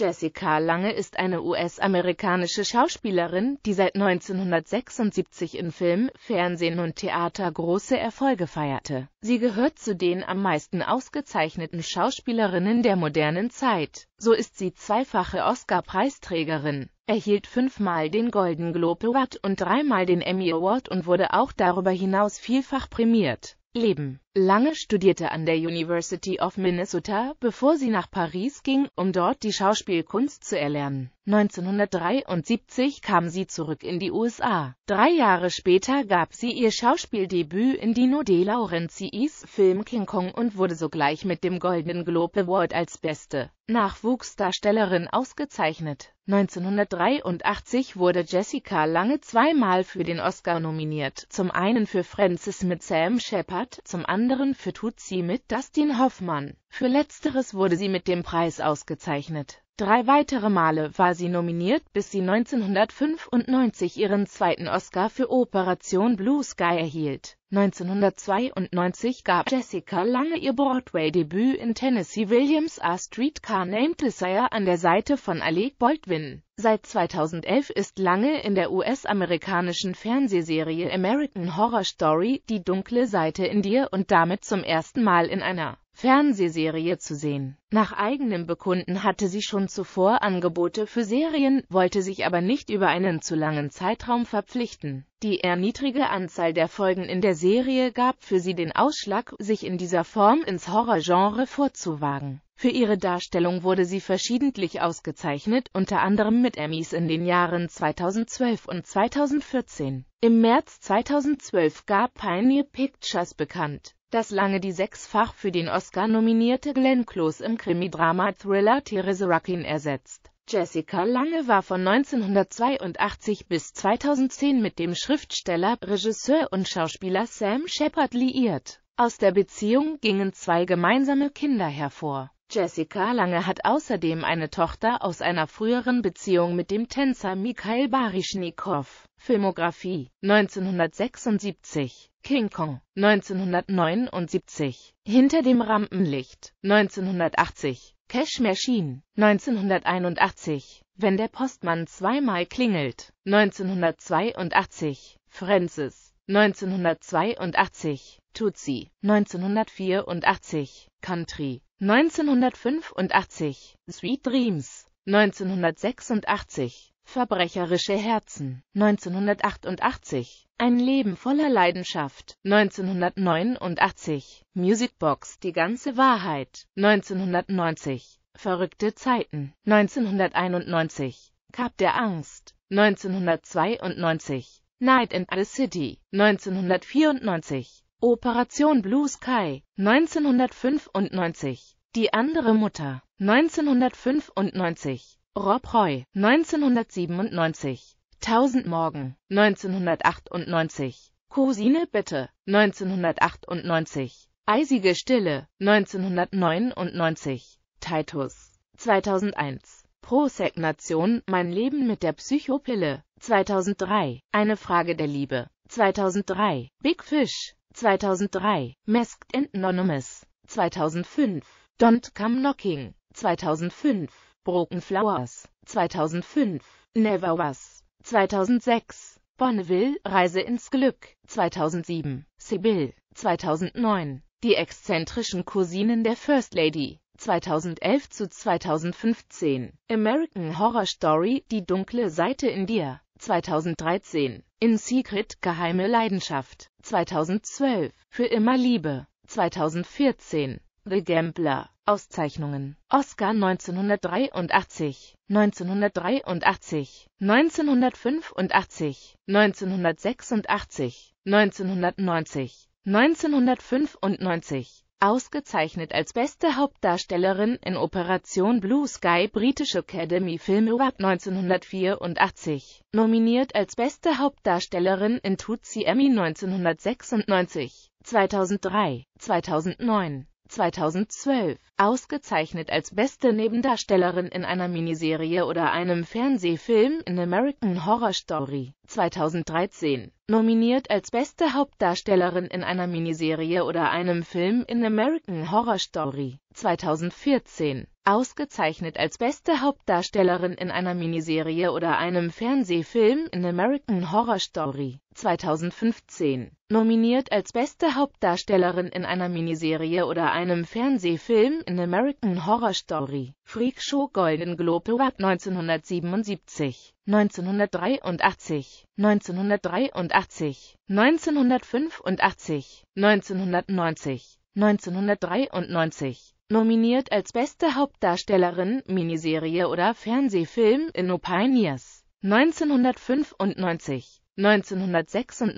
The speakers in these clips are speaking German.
Jessica Lange ist eine US-amerikanische Schauspielerin, die seit 1976 in Film, Fernsehen und Theater große Erfolge feierte. Sie gehört zu den am meisten ausgezeichneten Schauspielerinnen der modernen Zeit. So ist sie zweifache Oscar-Preisträgerin, erhielt fünfmal den Golden Globe Award und dreimal den Emmy Award und wurde auch darüber hinaus vielfach prämiert. Leben. Lange studierte an der University of Minnesota, bevor sie nach Paris ging, um dort die Schauspielkunst zu erlernen. 1973 kam sie zurück in die USA. Drei Jahre später gab sie ihr Schauspieldebüt in Dino De Laurentiis Film King Kong und wurde sogleich mit dem Golden Globe Award als beste Nachwuchsdarstellerin ausgezeichnet. 1983 wurde Jessica Lange zweimal für den Oscar nominiert, zum einen für Francis mit Sam Shepard, zum anderen für Tutsi mit Dustin Hoffmann. Für letzteres wurde sie mit dem Preis ausgezeichnet Drei weitere Male war sie nominiert, bis sie 1995 ihren zweiten Oscar für Operation Blue Sky erhielt. 1992 gab Jessica Lange ihr Broadway-Debüt in Tennessee Williams' A Streetcar Named Desire an der Seite von Alec Baldwin. Seit 2011 ist Lange in der US-amerikanischen Fernsehserie American Horror Story Die dunkle Seite in dir und damit zum ersten Mal in einer Fernsehserie zu sehen. Nach eigenem Bekunden hatte sie schon zuvor Angebote für Serien, wollte sich aber nicht über einen zu langen Zeitraum verpflichten. Die eher niedrige Anzahl der Folgen in der Serie gab für sie den Ausschlag, sich in dieser Form ins Horrorgenre vorzuwagen. Für ihre Darstellung wurde sie verschiedentlich ausgezeichnet, unter anderem mit Emmys in den Jahren 2012 und 2014. Im März 2012 gab Pioneer Pictures bekannt, dass lange die sechsfach für den Oscar nominierte Glenn Close im Krimi-Drama-Thriller Therese Ruckin ersetzt. Jessica Lange war von 1982 bis 2010 mit dem Schriftsteller, Regisseur und Schauspieler Sam Shepard liiert. Aus der Beziehung gingen zwei gemeinsame Kinder hervor. Jessica Lange hat außerdem eine Tochter aus einer früheren Beziehung mit dem Tänzer Mikhail Baryschnikow. Filmografie 1976 King Kong 1979, Hinter dem Rampenlicht 1980, Cash Machine, 1981, Wenn der Postmann zweimal klingelt 1982, Francis 1982, Tutsi 1984, Country 1985, Sweet Dreams 1986 Verbrecherische Herzen 1988 Ein Leben voller Leidenschaft 1989 Musicbox Die ganze Wahrheit 1990 Verrückte Zeiten 1991 Kap der Angst 1992 Night in the City 1994 Operation Blue Sky 1995 Die andere Mutter 1995 Rob Roy, 1997. Tausend Morgen, 1998. Cousine bitte, 1998. Eisige Stille, 1999. Titus, 2001. Prosegnation, mein Leben mit der Psychopille, 2003. Eine Frage der Liebe, 2003. Big Fish, 2003. Masked and Anonymous, 2005. Don't Come Knocking, 2005. Broken Flowers, 2005, Never Was, 2006, Bonneville, Reise ins Glück, 2007, Sibyl, 2009, Die exzentrischen Cousinen der First Lady, 2011 zu 2015, American Horror Story, Die dunkle Seite in dir, 2013, In Secret, Geheime Leidenschaft, 2012, Für immer Liebe, 2014, The Gambler Auszeichnungen Oscar 1983, 1983, 1985, 1986, 1990, 1995 Ausgezeichnet als beste Hauptdarstellerin in Operation Blue Sky British Academy Film Award 1984, nominiert als beste Hauptdarstellerin in Tootsie Emmy 1996, 2003, 2009 2012, ausgezeichnet als beste Nebendarstellerin in einer Miniserie oder einem Fernsehfilm in American Horror Story 2013, nominiert als beste Hauptdarstellerin in einer Miniserie oder einem Film in American Horror Story 2014, ausgezeichnet als beste Hauptdarstellerin in einer Miniserie oder einem Fernsehfilm in American Horror Story 2015. Nominiert als beste Hauptdarstellerin in einer Miniserie oder einem Fernsehfilm in American Horror Story. Freak Show Golden Globe Award 1977, 1983, 1983, 1985, 1990, 1993 nominiert als beste Hauptdarstellerin, Miniserie oder Fernsehfilm in No Pioneers. 1995 1996,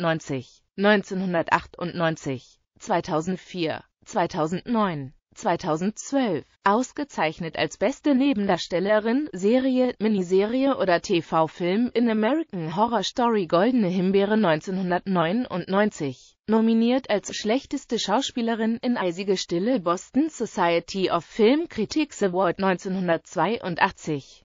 1998, 2004, 2009, 2012, ausgezeichnet als beste Nebendarstellerin, Serie, Miniserie oder TV-Film in American Horror Story Goldene Himbeere 1999, nominiert als schlechteste Schauspielerin in Eisige Stille Boston Society of Film Critics Award 1982.